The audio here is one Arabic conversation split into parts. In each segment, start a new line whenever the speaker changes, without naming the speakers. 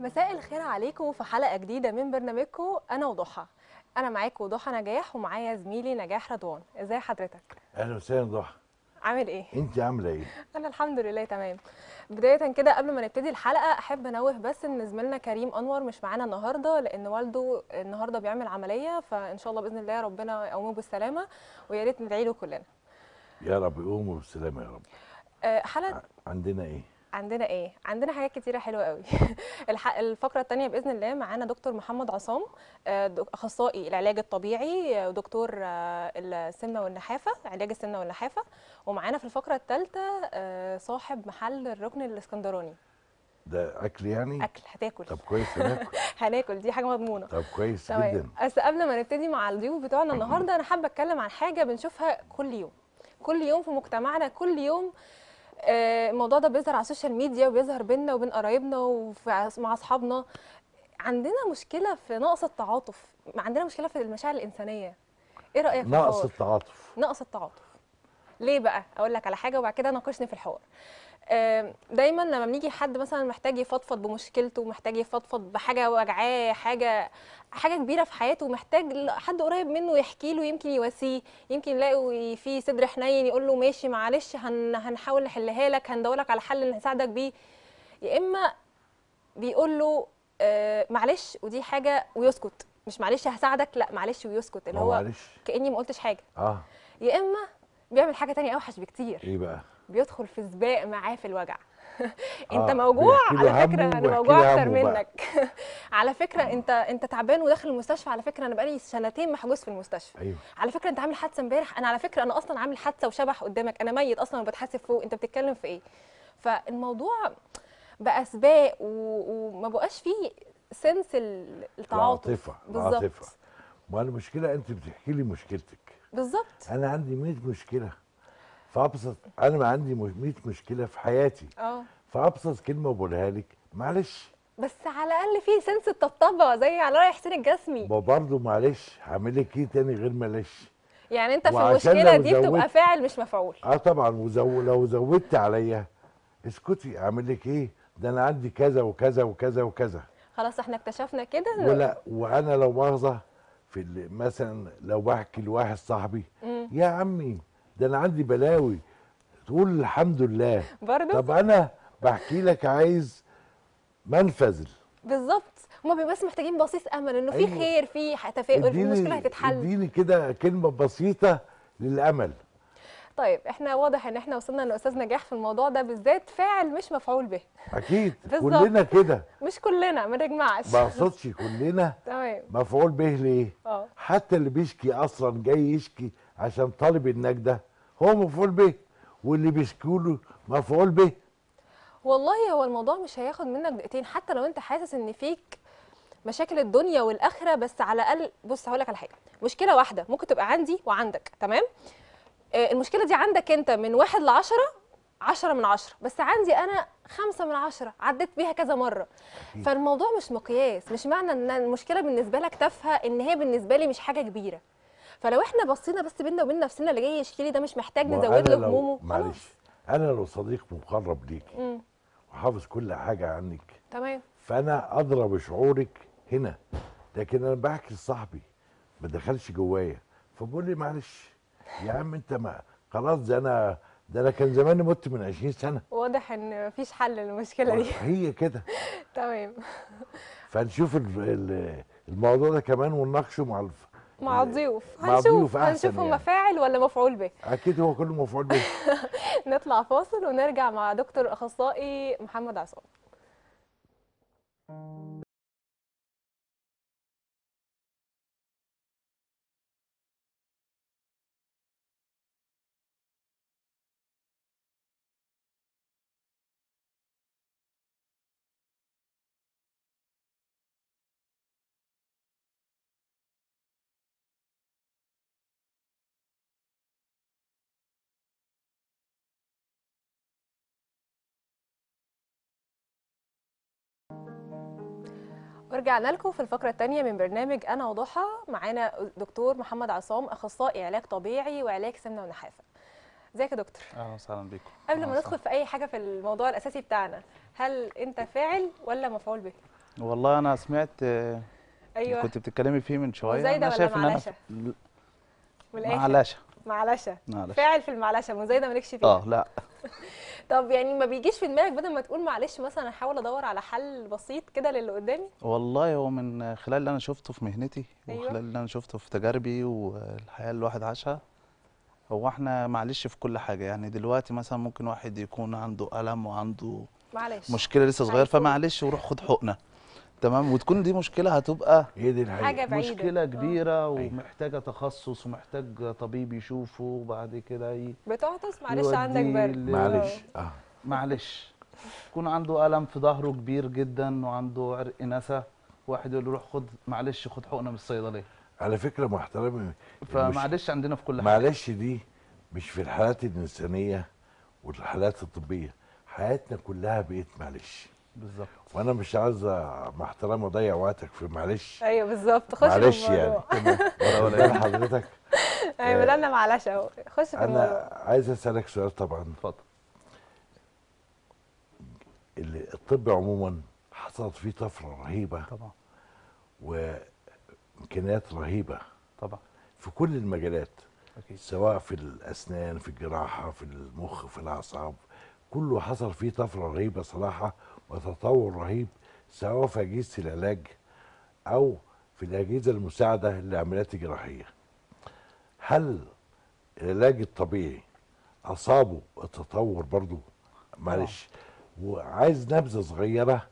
مساء الخير عليكم في حلقه جديده من برنامجكم انا وضحى انا معاكم ضحى نجاح ومعايا زميلي نجاح رضوان ازاي حضرتك
اهلا وسهلا ضحى عامل ايه انت عامله ايه
انا الحمد لله تمام بدايه كده قبل ما نبتدي الحلقه احب انوه بس ان زميلنا كريم انور مش معانا النهارده لان والده النهارده بيعمل عمليه فان شاء الله باذن الله ربنا يقومه بالسلامه ويا ريت ندعي له كلنا
يا رب يقومه بالسلامه يا رب آه، حلقه عندنا ايه
عندنا ايه عندنا حاجات كتيره حلوه قوي الفقره الثانيه باذن الله معانا دكتور محمد عصام آه، اخصائي العلاج الطبيعي ودكتور آه، آه، السمنه والنحافه علاج السمنه والنحافه ومعانا في الفقره الثالثه صاحب محل الركن الاسكندراني
ده اكل يعني اكل
هتاكل طب كويس هناكل هناكل دي حاجه مضمونه طب
كويس جدا
بس قبل ما نبتدي مع الضيوف بتوعنا النهارده انا حابه اتكلم عن حاجه بنشوفها كل يوم كل يوم في مجتمعنا كل يوم آه، الموضوع ده بيظهر على السوشيال ميديا وبيظهر بينا وبين قرايبنا ومع اصحابنا عندنا مشكله في نقص التعاطف عندنا مشكله في المشاعر الانسانيه ايه رايك في نقص
التعاطف
نقص التعاطف ليه بقى اقول لك على حاجه وبعد كده ناقشني في الحوار دايما لما بنيجي حد مثلا محتاج يفضفض بمشكلته محتاج يفضفض بحاجه وجعاه حاجه حاجه كبيره في حياته محتاج حد قريب منه يحكي له يمكن يواسيه يمكن يلاقي فيه صدر حنين يقول له ماشي معلش هن هنحاول نحلها لك هندورلك على حل نساعدك بيه يا اما بيقول له آه، معلش ودي حاجه ويسكت مش معلش هساعدك لا معلش ويسكت اللي هو معلش. كاني ما قلتش حاجه اه يا اما بيعمل حاجه تانية اوحش بكتير ايه بقى بيدخل في سباق معاه في الوجع انت آه موجوع على فكره انا موجوع اكتر منك على فكره انت انت تعبان وداخل المستشفى على فكره انا بقالي سنتين محجوز في المستشفى أيوه. على فكره انت عامل حادثه امبارح انا على فكره انا اصلا عامل حادثه وشبح قدامك انا ميت اصلا وبتحاسب فوق انت بتتكلم في ايه فالموضوع بقى سباق و... وما بقاش فيه سنس التعاطف بالظبط
ما المشكله انت بتحكي لي مشكلتك بالظبط انا عندي 100 مشكله فابسط انا ما عندي 100 مشكله في حياتي اه فابسط كلمه بقولها لك معلش
بس على الاقل في سنس الطبطبه زي على راي حسين الجسمي
برضه معلش هعمل لك ايه تاني غير معلش
يعني انت في المشكله دي بتبقى فاعل مش مفعول
اه طبعا وزو لو زودت عليا اسكتي اعمل لك ايه ده انا عندي كذا وكذا وكذا وكذا
خلاص احنا اكتشفنا كده ولا
وانا لو مؤاخذه في مثلا لو بحكي لواحد صاحبي مم. يا عمي ده انا عندي بلاوي تقول الحمد لله برضه طب انا بحكي لك عايز منفذل
بالظبط هما بس محتاجين بصيص امل انه في أيوة. خير في تفاؤل المشكله هتتحل اديني
كده كلمه بسيطه للامل
طيب احنا واضح ان احنا وصلنا لاستاذ نجاح في الموضوع ده بالذات فاعل مش مفعول به
اكيد كلنا كده
مش كلنا ما نجمعش ما اقصدش
كلنا تمام مفعول به ليه اه حتى اللي بيشكي اصلا جاي يشكي عشان طالب النجده هو مفعول به واللي بيسكوله مفعول به
والله هو الموضوع مش هياخد منك دقيقتين حتى لو انت حاسس ان فيك مشاكل الدنيا والاخره بس على الاقل بص هقول لك على حاجه مشكله واحده ممكن تبقى عندي وعندك تمام آه المشكله دي عندك انت من واحد لعشرة عشرة من عشرة بس عندي انا خمسة من عشرة عديت بيها كذا مره فالموضوع مش مقياس مش معنى ان المشكله بالنسبه لك تافهه ان هي بالنسبه لي مش حاجه كبيره فلو احنا بصينا بس بينا وبين نفسنا اللي جاي يشتري ده مش محتاج نزود له همومه
معلش انا لو صديق مقرب ليكي وحافظ كل حاجه عنك تمام فانا ادرى بشعورك هنا لكن انا بحكي لصاحبي ما دخلش جوايا فبقول لي معلش يا عم انت ما خلاص ده انا ده انا كان زماني مت من 20 سنه
واضح ان مفيش حل للمشكله دي
هي كده
تمام
فنشوف الموضوع ده كمان ونناقشه مع الف...
مع الضيوف يعني هنشوف هنشوف هم يعني. فاعل ولا مفعول به
اكيد هو كله مفعول به
نطلع فاصل ونرجع مع دكتور اخصائي محمد عصام ورجعنا لكم في الفقرة الثانية من برنامج أنا وضحى معانا دكتور محمد عصام أخصائي علاج طبيعي وعلاج سمنة ونحافة. ازيك يا دكتور؟
أهلا وسهلا بيكم. قبل ما ندخل
في أي حاجة في الموضوع الأساسي بتاعنا، هل أنت فاعل ولا مفعول به؟
والله أنا سمعت آه، أيوه كنت بتتكلمي فيه من شوية مزايدة أنا شايف
معلشة؟ إن أنا معلشة معلشة فاعل في المعلشة مزايدة مالكش فيها؟ أه لا طب يعني ما بيجيش في دماغك بدل ما تقول معلش مثلا احاول ادور على حل بسيط كده للي قدامي
والله هو من خلال اللي انا شفته في مهنتي أيوة. وخلال اللي انا شفته في تجاربي والحياه اللي الواحد عاشها هو احنا معلش في كل حاجه يعني دلوقتي مثلا ممكن واحد يكون عنده الم وعنده معلش مشكله لسه صغير فمعلش وروح خد حقنه تمام وتكون دي مشكله هتبقى هي دي الحقيقه حاجة بعيدة. مشكله كبيره أوه. ومحتاجه تخصص ومحتاج طبيب يشوفه وبعد كده ي... بتعطس معلش عندك برد معلش اه. اه معلش يكون عنده الم في ظهره كبير جدا وعنده عرق نسا واحد يقول له روح خد معلش خد حقنه من الصيدليه
على فكره مع احترامي فمعلش عندنا في كل حاجه معلش دي مش في الحالات الانسانيه والحالات الطبيه حياتنا كلها بقت معلش بالظبط وانا مش عايزه مع احترامي اضيع وقتك في معلش ايوه بالظبط خش معلش في الموضوع يعني ولا حضرتك ايوه بدلنا معلش اهو خش في الموضوع انا عايز اسالك سؤال طبعا اتفضل الطب عموما حصلت فيه طفره رهيبه طبعا وامكانيات رهيبه طبعا في كل المجالات أكيد. سواء في الاسنان في الجراحه في المخ في الاعصاب كله حصل فيه طفره رهيبه صراحه وتطور رهيب سواء في اجهزه العلاج او في الاجهزه المساعده للعمليات الجراحيه هل العلاج الطبيعي اصابه التطور برضو معلش وعايز نبذه صغيره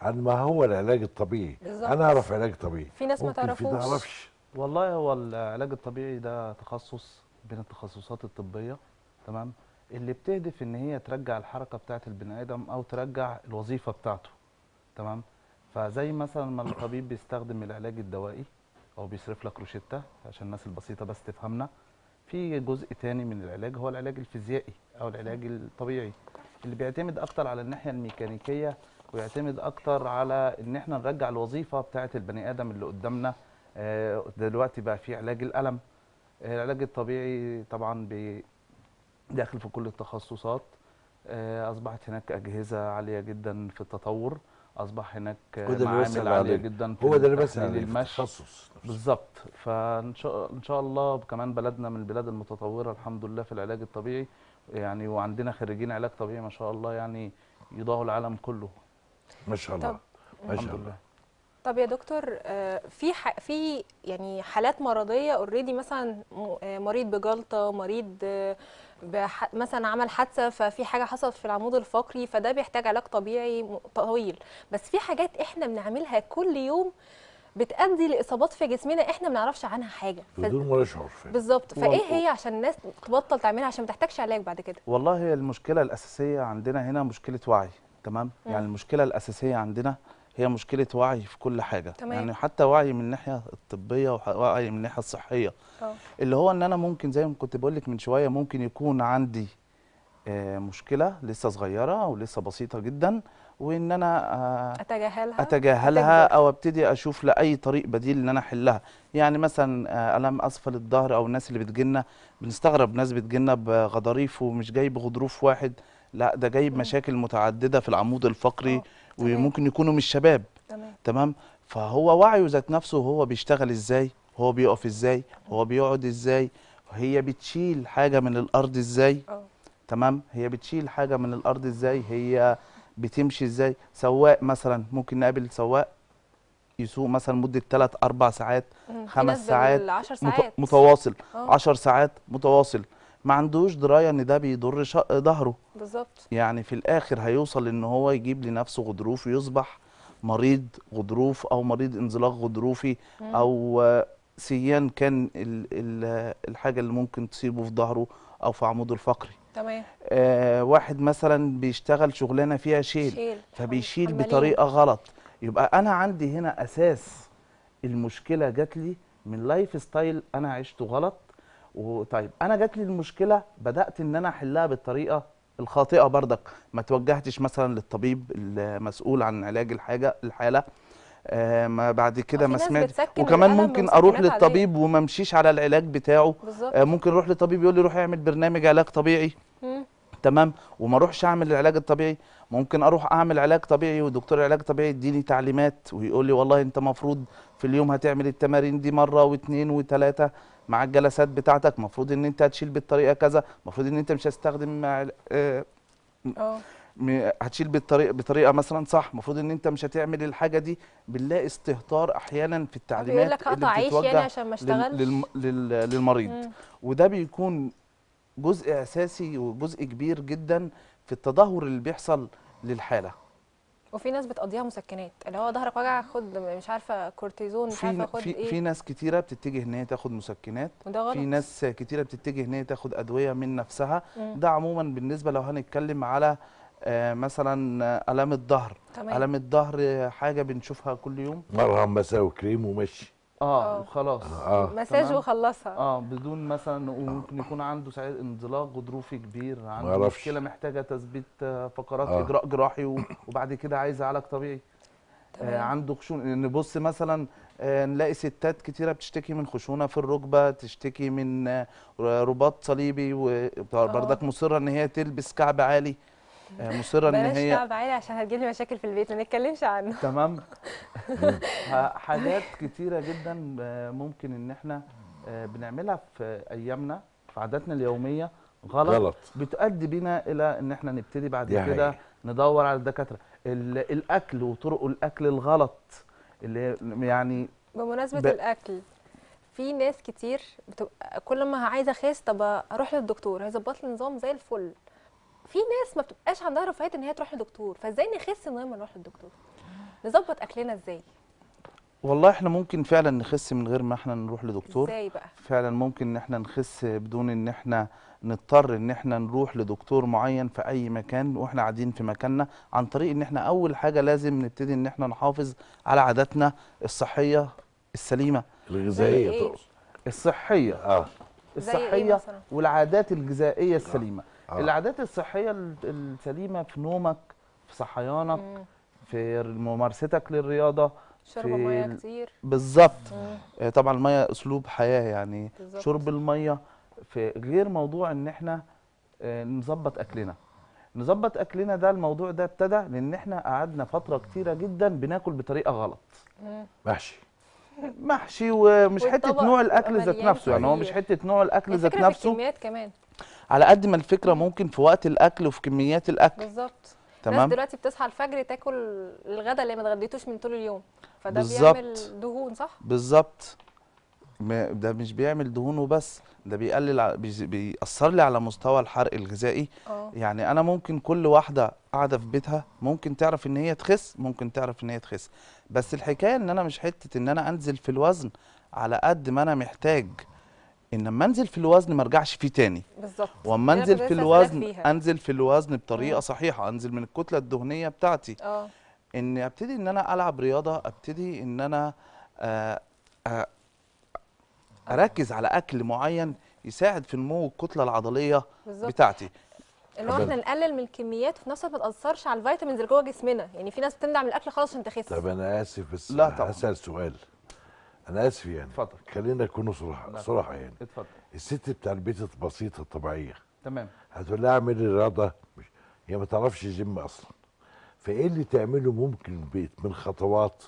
عن ما هو العلاج الطبيعي بالزبط. انا اعرف علاج طبيعي في ناس ما تعرفوش ما
والله هو العلاج الطبيعي ده تخصص بين التخصصات الطبيه تمام اللي بتهدف ان هي ترجع الحركه بتاعه البني ادم او ترجع الوظيفه بتاعته تمام فزي مثلا ما الطبيب بيستخدم العلاج الدوائي او بيصرف لك روشته عشان الناس البسيطه بس تفهمنا في جزء تاني من العلاج هو العلاج الفيزيائي او العلاج الطبيعي اللي بيعتمد اكتر على الناحيه الميكانيكيه ويعتمد اكتر على ان احنا نرجع الوظيفه بتاعه البني ادم اللي قدامنا آه، دلوقتي بقى في علاج الالم آه، العلاج الطبيعي طبعا بي داخل في كل التخصصات آه، اصبحت هناك اجهزه عاليه جدا في التطور اصبح هناك معامل عاليه جدا في هو ده اللي بس التخصص بالظبط فان شاء ان شاء الله كمان بلدنا من البلاد المتطوره الحمد لله في العلاج الطبيعي يعني وعندنا خريجين علاج طبيعي ما شاء الله يعني يضاهوا العالم كله ما شاء الله
ما شاء الله طب يا دكتور آه، في في يعني حالات مرضيه اوريدي مثلا آه، مريض بجلطه مريض بح... مثلا عمل حادثه ففي حاجه حصلت في العمود الفقري فده بيحتاج علاج طبيعي طويل بس في حاجات احنا بنعملها كل يوم بتؤدي لاصابات في جسمنا احنا ما بنعرفش عنها حاجه ف... بدون
ولا شعور بالظبط فايه هي
عشان الناس تبطل تعملها عشان ما تحتاجش علاج بعد كده
والله المشكله الاساسيه عندنا هنا مشكله وعي تمام م. يعني المشكله الاساسيه عندنا هي مشكله وعي في كل حاجه تمام. يعني حتى وعي من الناحيه الطبيه ووعي من الناحيه الصحيه أوه. اللي هو ان انا ممكن زي ما كنت بقول لك من شويه ممكن يكون عندي آه، مشكله لسه صغيره ولسه بسيطه جدا وان انا آه، اتجاهلها اتجاهلها أتجاهل. او ابتدي اشوف لاي طريق بديل ان انا احلها يعني مثلا الام آه، الم اسفل الظهر او الناس اللي بتجيلنا بنستغرب ناس بتجيلنا بغضاريف ومش جايب غضروف واحد لا ده جايب مشاكل متعدده في العمود الفقري أوه. وممكن يكونوا مش شباب تمام تمام فهو وعيه ذات نفسه هو بيشتغل ازاي هو بيقف ازاي هو بيقعد ازاي هي بتشيل حاجه من الارض ازاي أوه. تمام هي بتشيل حاجه من الارض ازاي هي بتمشي ازاي سواق مثلا ممكن نقابل سواق يسوق مثلا مده 3 4 ساعات 5 ساعات, ساعات متواصل 10 اه. ساعات متواصل ما عندوش درايه ان ده بيضر ظهره بالظبط يعني في الاخر هيوصل ان هو يجيب لنفسه غضروف ويصبح مريض غضروف او مريض انزلاق غضروفي او سيان كان الحاجه اللي ممكن تصيبه في ظهره او في عموده الفقري تمام آه واحد مثلا بيشتغل شغلانه فيها شيل, شيل. فبيشيل حمالين. بطريقه إيه؟ غلط يبقى انا عندي هنا اساس المشكله جات لي من لايف ستايل انا عشته غلط وطيب انا جات لي المشكله بدات ان انا احلها بالطريقه الخاطئه برضك ما توجهتش مثلا للطبيب المسؤول عن علاج الحاجه الحاله آه ما بعد كده ما سمعت وكمان ممكن اروح للطبيب وما امشيش على العلاج بتاعه آه ممكن اروح للطبيب يقول لي روح اعمل برنامج علاج طبيعي مم. تمام وما اروحش اعمل العلاج الطبيعي ممكن اروح اعمل علاج طبيعي ودكتور العلاج الطبيعي يديني تعليمات ويقول لي والله انت مفروض في اليوم هتعمل التمارين دي مره واثنين وثلاثه مع الجلسات بتاعتك المفروض ان انت هتشيل بالطريقه كذا المفروض ان انت مش هتستخدم مع آه, أه. هتشيل بالطريقه بطريقه مثلا صح المفروض ان انت مش هتعمل الحاجه دي بنلاقي استهتار احيانا في التعليمات بيقول لك قطع عيش يعني عشان ما اشتغلش للمريض مم. وده بيكون جزء اساسي وجزء كبير جدا في التدهور اللي بيحصل للحاله
وفي ناس بتقضيها مسكنات اللي هو ظهرك وجع خد مش عارفه كورتيزون مش عارفه خد في ايه في
ناس كتيره بتتجه ان هي تاخد مسكنات وده غلط. في ناس كتيره بتتجه ان هي تاخد ادويه من نفسها مم. ده عموما بالنسبه لو هنتكلم على آه، مثلا آه، الام الظهر الام الظهر حاجه بنشوفها كل يوم
مرهم مساء وكريم ومشي
اه وخلاص آه. آه. مساج وخلصها اه بدون مثلا وممكن يكون عنده ساعات انزلاق غضروفي كبير عنده مشكله محتاجه تثبيت آه، فقرات آه. اجراء جراحي وبعد كده عايزه علاج طبيعي آه عنده خشونه نبص مثلا آه نلاقي ستات كتيره بتشتكي من خشونه في الركبه تشتكي من آه، رباط صليبي وبرضك مصره ان هي تلبس كعب عالي آه، مصره ان هي بلاش شعب
عشان هتجيب لي مشاكل في البيت ما نتكلمش عنه
تمام حاجات كتيره جدا آه، ممكن ان احنا آه، بنعملها في ايامنا في عاداتنا اليوميه غلط, غلط. بتؤدي بينا الى ان احنا نبتدي بعد يعني كده ندور على الدكاتره الاكل وطرق الاكل الغلط اللي يعني
بمناسبه ب... الاكل في ناس كتير بتبقى كل ما عايزه اخس طب اروح للدكتور هيظبط لي نظام زي الفل في ناس ما بتبقاش عندها رفاهيه ان هي تروح لدكتور فازاي نخس من غير ما نروح للدكتور نظبط اكلنا ازاي
والله احنا ممكن فعلا نخس من غير ما احنا نروح لدكتور ازاي بقى فعلا ممكن ان احنا نخس بدون ان احنا نضطر ان احنا نروح لدكتور معين في اي مكان واحنا قاعدين في مكاننا عن طريق ان احنا اول حاجه لازم نبتدي ان احنا نحافظ على عاداتنا الصحيه السليمه الغذائيه الصحيه اه إيه الصحيه والعادات الغذائيه السليمه آه. آه. العادات الصحيه السليمه في نومك في صحيانك مم. في ممارستك للرياضه شرب ميه كتير بالظبط آه، طبعا الميه اسلوب حياه يعني بالزبط. شرب الميه في غير موضوع ان احنا آه، نظبط اكلنا نظبط اكلنا ده الموضوع ده ابتدى لان احنا قعدنا فتره كتيره جدا بناكل بطريقه غلط محشي محشي ومش حته نوع الاكل ذات نفسه يعني هو مش حته نوع الاكل ذات نفسه
الكميات كمان
على قد ما الفكره ممكن في وقت الاكل وفي كميات الاكل بالظبط تمام الناس
دلوقتي بتصحى الفجر تاكل الغداء اللي ما اتغديتوش من طول اليوم فده بالزبط. بيعمل دهون صح
بالظبط ده مش بيعمل دهون وبس ده بيقلل بيأثر لي على مستوى الحرق الغذائي أوه. يعني انا ممكن كل واحده قاعده في بيتها ممكن تعرف ان هي تخس ممكن تعرف ان هي تخس بس الحكايه ان انا مش حته ان انا انزل في الوزن على قد ما انا محتاج ان لما انزل في الوزن ما ارجعش فيه تاني بالظبط واما انزل في الوزن انزل في الوزن بطريقه مم. صحيحه انزل من الكتله الدهنيه بتاعتي اه ان ابتدي ان انا العب رياضه ابتدي ان انا آآ آه، آآ آه، اركز على اكل معين يساعد في نمو الكتله العضليه بالزبط. بتاعتي
ان احنا نقلل من الكميات وفي نفس الوقت ما تاثرش على الفيتامينز اللي جوه جسمنا يعني في ناس بتمنع من الاكل خالص عشان تخس طب
انا اسف بس لا طبعا هسال سؤال انا اسف يعني اتفضل خلينا نكون صراحه صراحه يعني اتفضل الست بتاع البيت البسيطه الطبيعيه تمام هتقول لها اعملي رياضه هي ما تعرفش جيم اصلا فايه اللي تعمله ممكن البيت من خطوات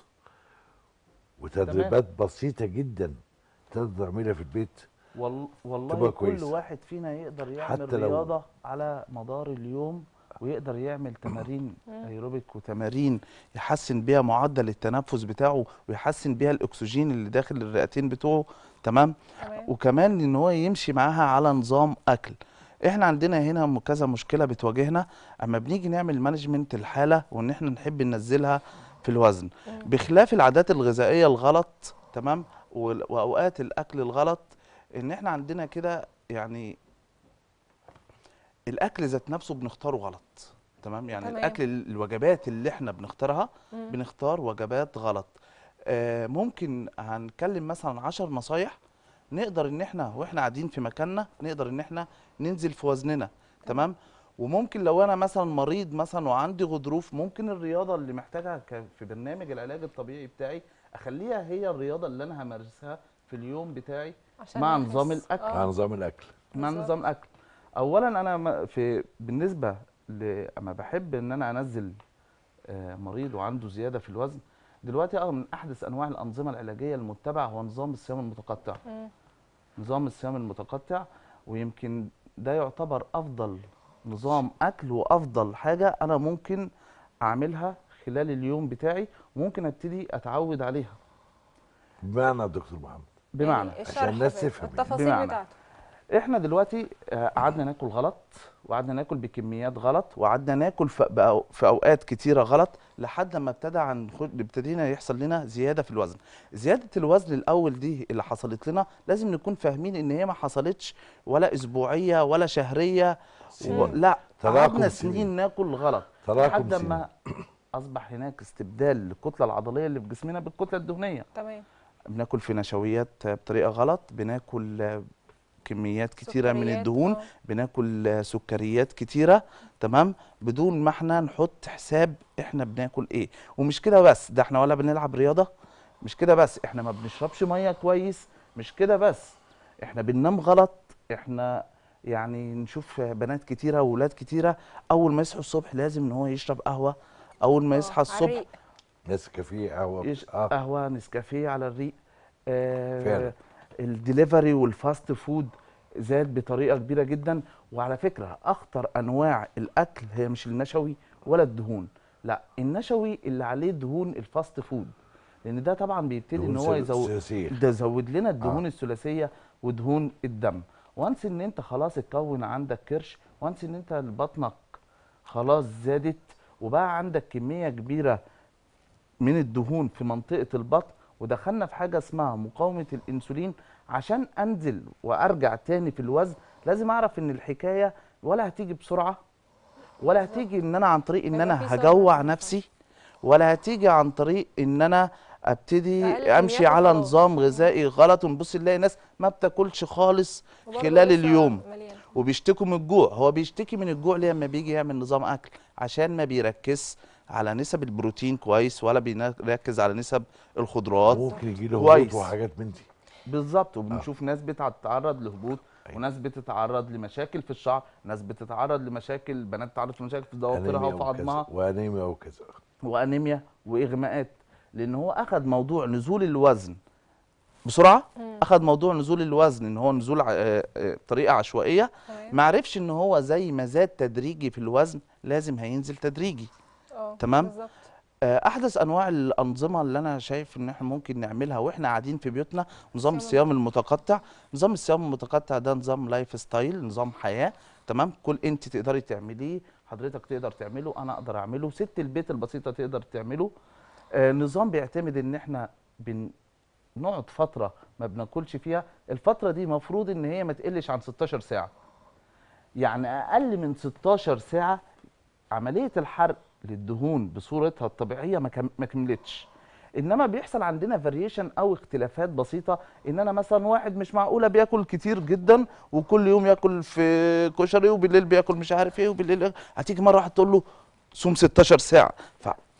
وتدريبات تمام. بسيطه جدا تقدر تعملها في البيت
وال... والله كل كويس. واحد فينا يقدر يعمل رياضه لو... على مدار اليوم ويقدر يعمل تمارين ايروبيك وتمارين يحسن بيها معدل التنفس بتاعه ويحسن بيها الاكسجين اللي داخل الرئتين بتوعه تمام وكمان ان هو يمشي معاها على نظام اكل احنا عندنا هنا كذا مشكله بتواجهنا اما بنيجي نعمل مانجمنت الحاله وان احنا نحب ننزلها في الوزن بخلاف العادات الغذائيه الغلط تمام واوقات الاكل الغلط ان احنا عندنا كده يعني الاكل ذات نفسه بنختاره غلط تمام يعني تمام. الاكل الوجبات اللي احنا بنختارها مم. بنختار وجبات غلط آه ممكن هنتكلم مثلا 10 نصايح نقدر ان احنا واحنا قاعدين في مكاننا نقدر ان احنا ننزل في وزننا تمام وممكن لو انا مثلا مريض مثلا وعندي غضروف ممكن الرياضه اللي محتاجها في برنامج العلاج الطبيعي بتاعي اخليها هي الرياضه اللي انا همارسها في اليوم بتاعي آه. مع نظام الاكل مع نظام الاكل مع نظام الاكل اولا انا في بالنسبه لما بحب ان انا انزل آه، مريض وعنده زياده في الوزن دلوقتي اه من احدث انواع الانظمه العلاجيه المتبعه هو نظام الصيام المتقطع نظام الصيام المتقطع ويمكن ده يعتبر افضل نظام اكل وافضل حاجه انا ممكن اعملها خلال اليوم بتاعي وممكن ابتدي اتعود عليها بمعنى يا دكتور محمد بمعنى يعني عشان الناس تفهم يعني. التفاصيل بتاعته احنا دلوقتي آه، قعدنا ناكل غلط وقعدنا ناكل بكميات غلط وقعدنا ناكل في اوقات كتيره غلط لحد ما ابتدى عن ابتدينا يحصل لنا زياده في الوزن زياده الوزن الاول دي اللي حصلت لنا لازم نكون فاهمين ان هي ما حصلتش ولا اسبوعيه ولا شهريه و... لا قعدنا سنين ناكل غلط لحد ما اصبح هناك استبدال للكتله العضليه اللي في جسمنا بالكتله الدهنيه تمام بناكل في نشويات بطريقه غلط بناكل كميات كتيره من الدهون أوه. بناكل سكريات كتيره تمام بدون ما احنا نحط حساب احنا بناكل ايه ومش كده بس ده احنا ولا بنلعب رياضه مش كده بس احنا ما بنشربش ميه كويس مش كده بس احنا بننام غلط احنا يعني نشوف بنات كتيره وولاد كتيره اول ما يصحوا الصبح لازم ان هو يشرب قهوه اول ما آه، يصحى الصبح نسكافيه قهوه آه. قهوه نسكافيه على الريق آه فعلا الدليفري والفاست فود زاد بطريقه كبيره جدا وعلى فكره اخطر انواع الاكل هي مش النشوي ولا الدهون لا النشوي اللي عليه دهون الفاست فود لان ده طبعا بيبتدي ان هو يزود ده زود لنا الدهون آه. الثلاثيه ودهون الدم وانس ان انت خلاص اتكون عندك كرش وانس ان انت بطنك خلاص زادت وبقى عندك كميه كبيره من الدهون في منطقه البطن ودخلنا في حاجه اسمها مقاومه الانسولين عشان انزل وارجع تاني في الوزن لازم اعرف ان الحكايه ولا هتيجي بسرعه ولا هتيجي ان انا عن طريق ان انا هجوع نفسي ولا هتيجي عن طريق ان انا ابتدي امشي على نظام غذائي غلط ونبص نلاقي ناس ما بتاكلش خالص خلال اليوم وبيشتكوا من الجوع هو بيشتكي من الجوع ليه لما بيجي يعمل نظام اكل عشان ما بيركز على نسب البروتين كويس ولا بيركز على نسب الخضروات ممكن يجي له هبوط وحاجات من دي بالظبط آه. وبنشوف آه. ناس بتتعرض لهبوط أيوه. وناس بتتعرض لمشاكل في الشعر ناس بتتعرض لمشاكل بنات بتتعرض لمشاكل في ضوافرها وفي عظمها
وانيميا وكذا
وانيميا واغماءات لان هو اخذ موضوع نزول الوزن بسرعه اخذ موضوع نزول الوزن ان هو نزول بطريقه آه، آه، عشوائيه ما عرفش ان هو زي ما زاد تدريجي في الوزن لازم هينزل تدريجي آه، تمام بالزبط. احدث انواع الانظمه اللي انا شايف ان احنا ممكن نعملها واحنا قاعدين في بيوتنا نظام الصيام المتقطع نظام الصيام المتقطع ده نظام لايف ستايل نظام حياه تمام كل انت تقدري تعمليه حضرتك تقدر تعمله انا اقدر اعمله ست البيت البسيطه تقدر تعمله آه نظام بيعتمد ان احنا بن نقعد فتره ما بناكلش فيها الفتره دي مفروض ان هي ما تقلش عن 16 ساعه يعني اقل من 16 ساعه عمليه الحرق للدهون بصورتها الطبيعيه ما كملتش انما بيحصل عندنا فاريشن او اختلافات بسيطه ان انا مثلا واحد مش معقوله بياكل كتير جدا وكل يوم ياكل في كشري وبالليل بياكل مش عارف ايه وبالليل هتيجي مره واحده تقول له صوم 16 ساعه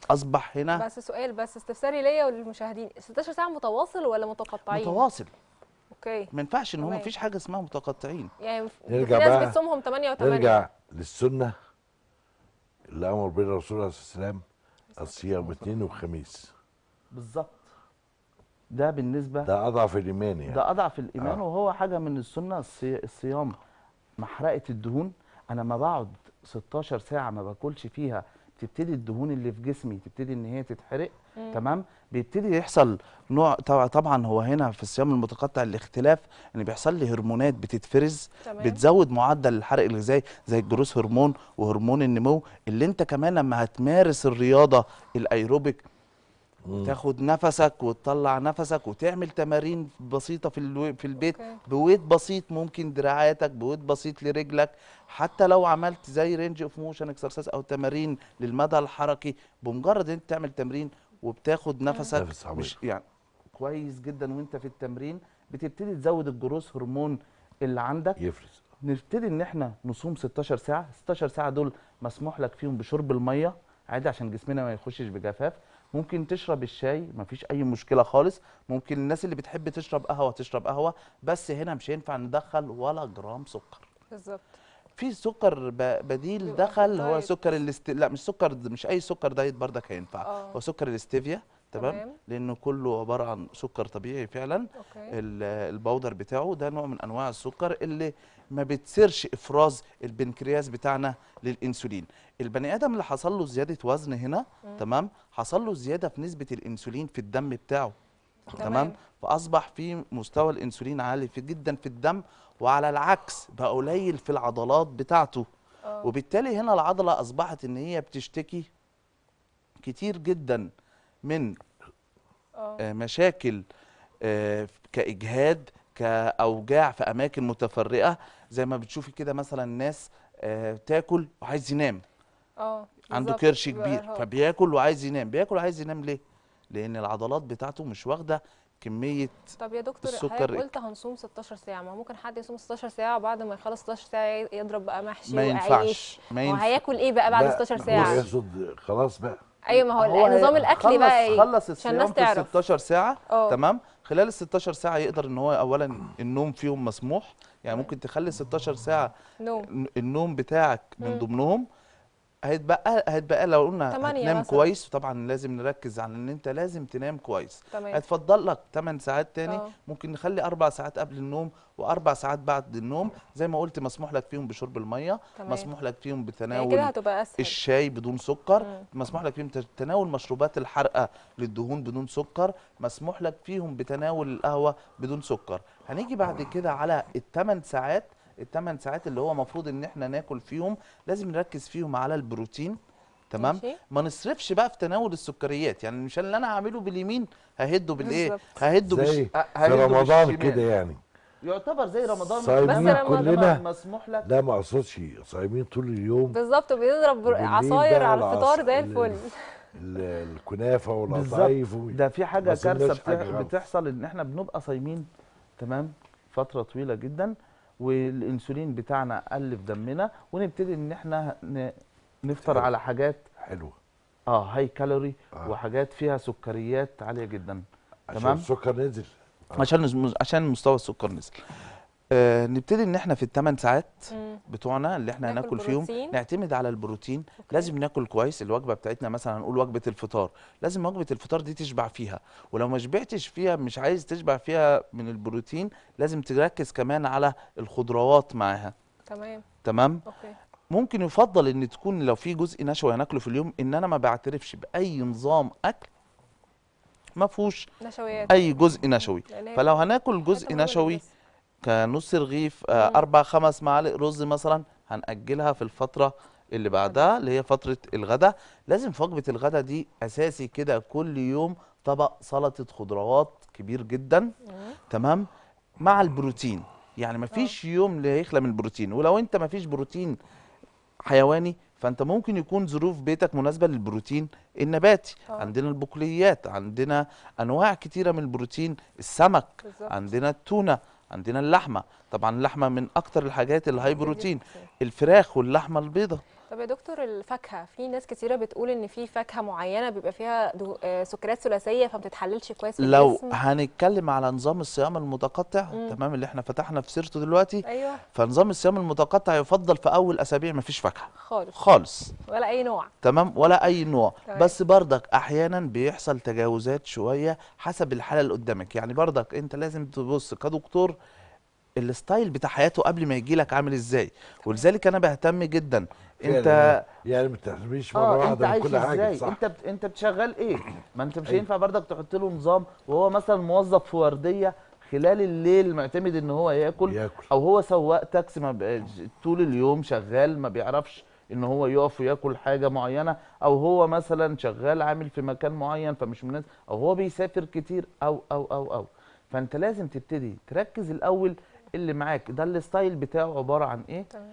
اصبح هنا
بس سؤال بس استفساري ليا وللمشاهدين 16 ساعه متواصل ولا متقطعين متواصل اوكي
ما ينفعش ان هو مفيش حاجه اسمها متقطعين
يعني نرجع بقى ناس بتصومهم 8 و8 نرجع
للسنه اللي امر بها الرسول عليه الصلاه والسلام الصيام اثنين وخميس
بالظبط ده بالنسبه ده اضعف الايمان يعني ده اضعف الايمان آه. وهو حاجه من السنه الصيام محرقه الدهون انا ما بقعد 16 ساعه ما باكلش فيها تبتدي الدهون اللي في جسمي تبتدي ان هي تتحرق مم. تمام بيبتدي يحصل نوع طبعا هو هنا في الصيام المتقطع الاختلاف ان بيحصل لي هرمونات بتتفرز تمام. بتزود معدل الحرق الغذائي زي الجروث هرمون وهرمون النمو اللي انت كمان لما هتمارس الرياضه الايروبيك تاخد نفسك وتطلع نفسك وتعمل تمارين بسيطه في الو... في البيت بويت بسيط ممكن دراعاتك بويت بسيط لرجلك حتى لو عملت زي رينج اوف موشن اكسرسايز او تمارين للمدى الحركي بمجرد انت تعمل تمرين وبتاخد نفسك مش يعني كويس جدا وانت في التمرين بتبتدي تزود الجروث هرمون اللي عندك يفرز نبتدي ان احنا نصوم 16 ساعه 16 ساعه دول مسموح لك فيهم بشرب الميه عادي عشان جسمنا ما يخشش بجفاف ممكن تشرب الشاي مفيش اي مشكله خالص ممكن الناس اللي بتحب تشرب قهوه تشرب قهوه بس هنا مش هينفع ندخل ولا جرام سكر بالظبط في سكر بديل دخل هو سكر الاست... لا مش سكر مش اي سكر دايت بردك هينفع آه. هو سكر الاستيفيا تمام, لانه كله عباره عن سكر طبيعي فعلا أوكي. البودر بتاعه ده نوع من انواع السكر اللي ما بتسيرش افراز البنكرياس بتاعنا للانسولين البني ادم اللي حصل له زياده وزن هنا م. تمام حصل له زياده في نسبه الانسولين في الدم بتاعه تمام, تمام؟ فاصبح في مستوى الانسولين عالي في جدا في الدم وعلى العكس بقى قليل في العضلات بتاعته أوه. وبالتالي هنا العضله اصبحت ان هي بتشتكي كتير جدا من أوه. آه، مشاكل آه، كاجهاد كاوجاع في اماكن متفرقه زي ما بتشوفي كده مثلا الناس آه، تاكل وعايز ينام
اه عنده كرش كبير فبياكل
وعايز ينام بياكل وعايز ينام ليه لان العضلات بتاعته مش واخده كميه
طب يا دكتور السكر قلت هنصوم 16 ساعه ما ممكن حد يصوم 16 ساعه وبعد ما يخلص 16 ساعه يضرب بقى محشي ما ينفعش وعيش ما ينفعش وهياكل ايه بقى بعد 16 ساعه؟
يصد خلاص بقى
ايوه ما هو النظام الاكلي بقى ايه خلص الصيام في 16
ساعه أوه. تمام خلال ال 16 ساعه يقدر ان هو اولا النوم فيهم مسموح يعني ممكن تخلي 16 ساعه نوم. النوم بتاعك من ضمنهم هيتبقى هيتبقى لو قلنا تنام كويس طبعا لازم نركز على ان انت لازم تنام كويس تمام. هتفضل لك 8 ساعات تاني أوه. ممكن نخلي اربع ساعات قبل النوم واربع ساعات بعد النوم زي ما قلت مسموح لك فيهم بشرب الميه تمام. مسموح لك فيهم يعني بتناول الشاي بدون سكر مم. مسموح لك فيهم تناول مشروبات الحرقه للدهون بدون سكر مسموح لك فيهم بتناول القهوه بدون سكر هنيجي بعد كده على الثمان ساعات الثمان ساعات اللي هو المفروض ان احنا ناكل فيهم لازم نركز فيهم على البروتين تمام ماشي. ما نصرفش بقى في تناول السكريات يعني مش اللي انا هعمله باليمين ههده بالايه ههده زي بش... في رمضان كده يعني
يعتبر زي رمضان رمضان كلنا مسموح لك
لا ما اقصدش صايمين طول اليوم بالظبط
وبيضرب عصاير على الفطار زي الفل
الكنافه والقطايف ده في حاجه كارثه
بتحصل ان احنا بنبقى صايمين تمام فتره طويله جدا والانسولين بتاعنا قل في دمنا ونبتدي ان احنا نفطر حلو. على حاجات حلوه اه هاي كالوري آه. وحاجات فيها سكريات عاليه جدا عشان تمام السكر نزل آه. عشان عشان مستوى السكر نزل آه نبتدي ان احنا في الثمان ساعات بتوعنا اللي احنا هناكل فيهم نعتمد على البروتين أوكي. لازم ناكل كويس الوجبه بتاعتنا مثلا هنقول وجبه الفطار لازم وجبه الفطار دي تشبع فيها ولو ما شبعتش فيها مش عايز تشبع فيها من البروتين لازم تركز كمان على الخضروات معاها تمام تمام أوكي. ممكن يفضل ان تكون لو في جزء نشوي هناكله في اليوم ان انا ما بعترفش باي نظام اكل ما فيهوش
نشويات اي
جزء نشوي فلو هناكل جزء نشوي بس. كنص رغيف آه، اربع خمس معالق رز مثلا هنأجلها في الفتره اللي بعدها اللي هي فتره الغداء لازم في وجبه الغداء دي اساسي كده كل يوم طبق سلطه خضروات كبير جدا تمام مع البروتين يعني مفيش آه. يوم اللي هيخلى من البروتين ولو انت مفيش بروتين حيواني فانت ممكن يكون ظروف بيتك مناسبه للبروتين النباتي أوه. عندنا البقوليات عندنا انواع كتيره من البروتين السمك بالزبط. عندنا التونه عندنا اللحمه طبعا اللحمه من اكتر الحاجات الهاي بروتين الفراخ واللحمه البيضاء
طب يا دكتور الفاكهه في ناس كثيره بتقول ان في فاكهه معينه بيبقى فيها آه، سكريات ثلاثيه فما بتتحللش كويس في لو الجسم.
هنتكلم على نظام الصيام المتقطع مم. تمام اللي احنا فتحنا في سيرته دلوقتي ايوه فنظام الصيام المتقطع يفضل في اول اسابيع ما فيش فاكهه
خالص خالص ولا اي نوع
تمام ولا اي نوع طيب. بس بردك احيانا بيحصل تجاوزات شويه حسب الحاله اللي قدامك يعني بردك انت لازم تبص كدكتور الستايل بتاع حياته قبل ما يجي لك عامل ازاي ولذلك انا بهتم جدا انت يعني,
يعني ما بتحسبيش
مره آه، واحده من كل حاجه صح انت بت... انت بتشغل ايه ما انت مش أيوه. هينفع برضك تحط له نظام وهو مثلا موظف في ورديه خلال الليل معتمد ان هو ياكل, يأكل. او هو سواق تاكسي ما ب... طول اليوم شغال ما بيعرفش ان هو يقف وياكل حاجه معينه او هو مثلا شغال عامل في مكان معين فمش مناسب او هو بيسافر كتير او او او او فانت لازم تبتدي تركز الاول اللي معاك ده الستايل بتاعه عباره عن ايه تمام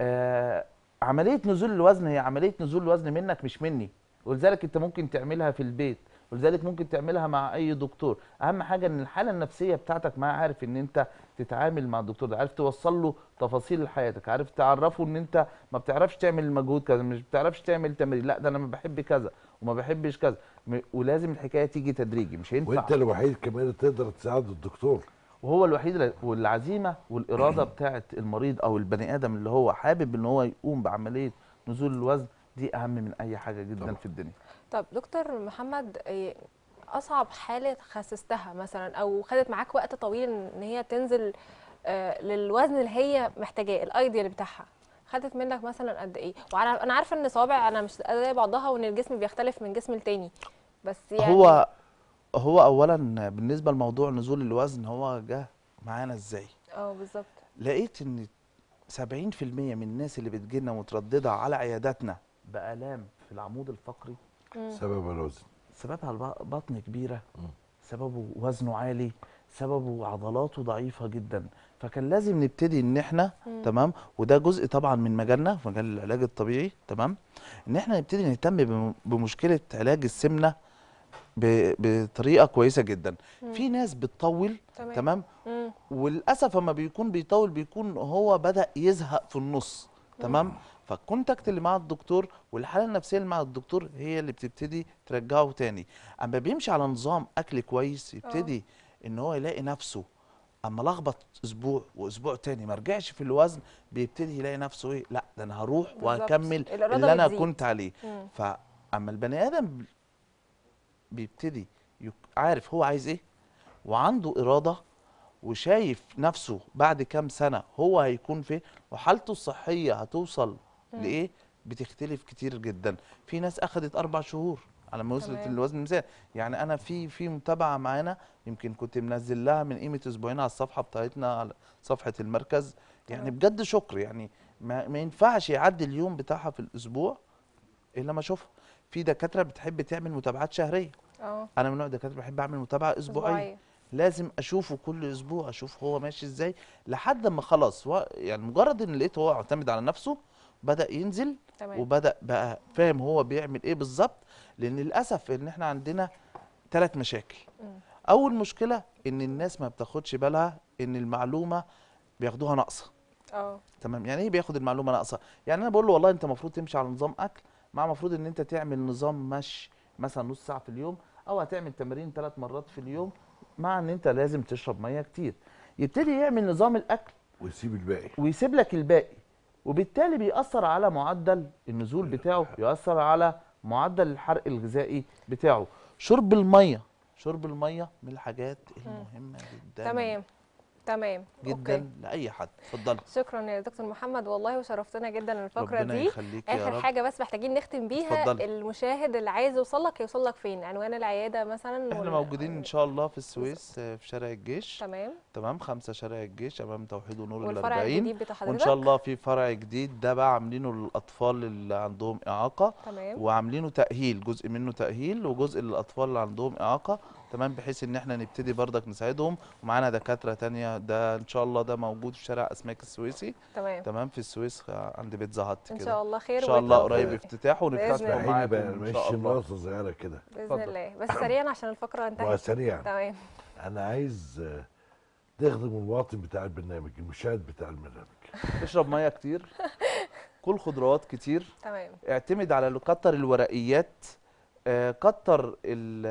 آه عمليه نزول الوزن هي عمليه نزول الوزن منك مش مني ولذلك انت ممكن تعملها في البيت ولذلك ممكن تعملها مع اي دكتور اهم حاجه ان الحاله النفسيه بتاعتك معاه عارف ان انت تتعامل مع الدكتور ده عارف توصل له تفاصيل حياتك عارف تعرفه ان انت ما بتعرفش تعمل المجهود كذا مش بتعرفش تعمل تمرين لا ده انا ما بحب كذا وما بحبش كذا ولازم الحكايه تيجي تدريجي مش هينفع وانت الوحيد كمان تقدر تساعد الدكتور وهو الوحيد والعزيمه والاراده بتاعه المريض او البني ادم اللي هو حابب ان هو يقوم بعمليه نزول الوزن دي اهم من اي حاجه جدا طبعا. في الدنيا
طب دكتور محمد إيه اصعب حاله خسستها مثلا او خدت معاك وقت طويل ان هي تنزل آه، للوزن اللي هي محتاجاه الايديال بتاعها خدت منك مثلا قد ايه وانا انا عارفه ان صوابع انا مش زي بعضها وان الجسم بيختلف من جسم لتاني بس يعني هو
هو اولا بالنسبه لموضوع نزول الوزن هو جه معانا ازاي اه بالظبط لقيت ان 70% من الناس اللي بتجينا متردده على عياداتنا بالام في العمود الفقري سبب الوزن سببها بطن كبيره سببه وزنه عالي سببه عضلاته ضعيفه جدا فكان لازم نبتدي ان احنا مم. تمام وده جزء طبعا من مجالنا في مجال العلاج الطبيعي تمام ان احنا نبتدي نهتم بمشكله علاج السمنه بطريقه كويسه جدا مم. في ناس بتطول تمام, تمام؟ مم. وللاسف اما بيكون بيطول بيكون هو بدا يزهق في النص تمام مم. فالكونتاكت اللي مع الدكتور والحاله النفسيه اللي مع الدكتور هي اللي بتبتدي ترجعه تاني اما بيمشي على نظام اكل كويس يبتدي أوه. ان هو يلاقي نفسه اما لخبط اسبوع واسبوع تاني ما رجعش في الوزن بيبتدي يلاقي نفسه ايه لا ده انا هروح وهكمل اللي انا كنت عليه مم. فاما البني ادم بيبتدي عارف هو عايز ايه وعنده اراده وشايف نفسه بعد كام سنه هو هيكون فين وحالته الصحيه هتوصل لايه بتختلف كتير جدا في ناس اخذت اربع شهور على ما وصلت للوزن المثالي يعني انا في في متابعه معانا يمكن كنت منزل لها من قيمه اسبوعين على الصفحه بتاعتنا على صفحه المركز يعني بجد شكر يعني ما, ما ينفعش يعدي اليوم بتاعها في الاسبوع الا ما اشوفها في دكاتره بتحب تعمل متابعات شهريه أوه. انا من نوع الدكاتره بحب اعمل متابعه اسبوعيه لازم اشوفه كل اسبوع اشوف هو ماشي ازاي لحد ما خلاص هو يعني مجرد ان لقيته هو معتمد على نفسه بدا ينزل تمام. وبدا بقى فاهم هو بيعمل ايه بالظبط لان للاسف ان احنا عندنا ثلاث مشاكل م. اول مشكله ان الناس ما بتاخدش بالها ان المعلومه بياخدوها ناقصه اه تمام يعني ايه بياخد المعلومه ناقصه يعني انا بقول له والله انت المفروض تمشي على نظام اكل مع المفروض ان انت تعمل نظام مشي مثلا نص ساعه في اليوم او هتعمل تمارين ثلاث مرات في اليوم مع ان انت لازم تشرب ميه كتير يبتدي يعمل نظام الاكل ويسيب الباقي ويسيب لك الباقي وبالتالي بيأثر على معدل النزول بتاعه بيأثر على معدل الحرق الغذائي بتاعه شرب الميه شرب الميه من الحاجات المهمه جدا تمام
تمام جدا أوكي.
لاي حد اتفضل
شكرا يا دكتور محمد والله وشرفتنا جدا الفقره دي اخر يا رب. حاجه بس محتاجين نختم بيها اتفضلي. المشاهد اللي عايز يوصل لك يوصل لك فين عنوان العياده مثلا احنا وال...
موجودين ان شاء الله في السويس في شارع الجيش تمام تمام خمسة شارع الجيش امام توحيد ونور ال 40 وان شاء الله في فرع جديد ده بقى عاملينه للاطفال اللي عندهم اعاقه تمام وعاملينه تاهيل جزء منه تاهيل وجزء للاطفال اللي عندهم اعاقه تمام بحيث ان احنا نبتدي برضك نساعدهم ومعانا دكاتره ثانيه ده ان شاء الله ده موجود في شارع اسماك السويسي تمام تمام في السويس آه، عند بيت زهط كده ان شاء الله خير ان شاء الله
قريب افتتاحه ونفتح معاكم ان شاء الله بقى
صغيره كده
باذن الله بس سريعا عشان الفقره انتهت اه، سريعا تمام
انا عايز آه، تخدم المواطن بتاع البرنامج المشاهد بتاع البرنامج اشرب ميه كتير كل خضروات كتير
تمام
اعتمد على كتر الورقيات آه كتر ال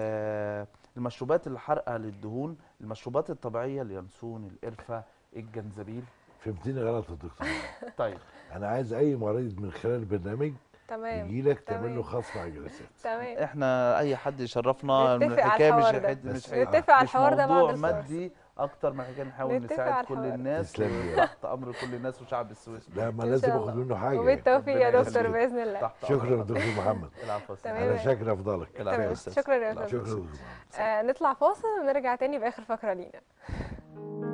المشروبات الحارقه للدهون المشروبات الطبيعيه اليانسون القرفه
الجنزبيل فهمتني غلط يا دكتور طيب انا عايز اي مريض من خلال البرنامج تمام يجي لك تعمل له خصم على الجلسات تمام احنا اي حد يشرفنا من الحكايه
مش حد مش نتفق على الحوار ده بعد
مش اكتر ما كان نحاول نساعد كل الناس تحت امر كل الناس وشعب السويس لا ما لازم
اخد منه حاجه وبالتوفيق يا دكتور باذن الله شكرا دكتور محمد العفو انا شاكر افضلك شكرا يا دكتور
آه، نطلع فاصل ونرجع تاني باخر فقره لينا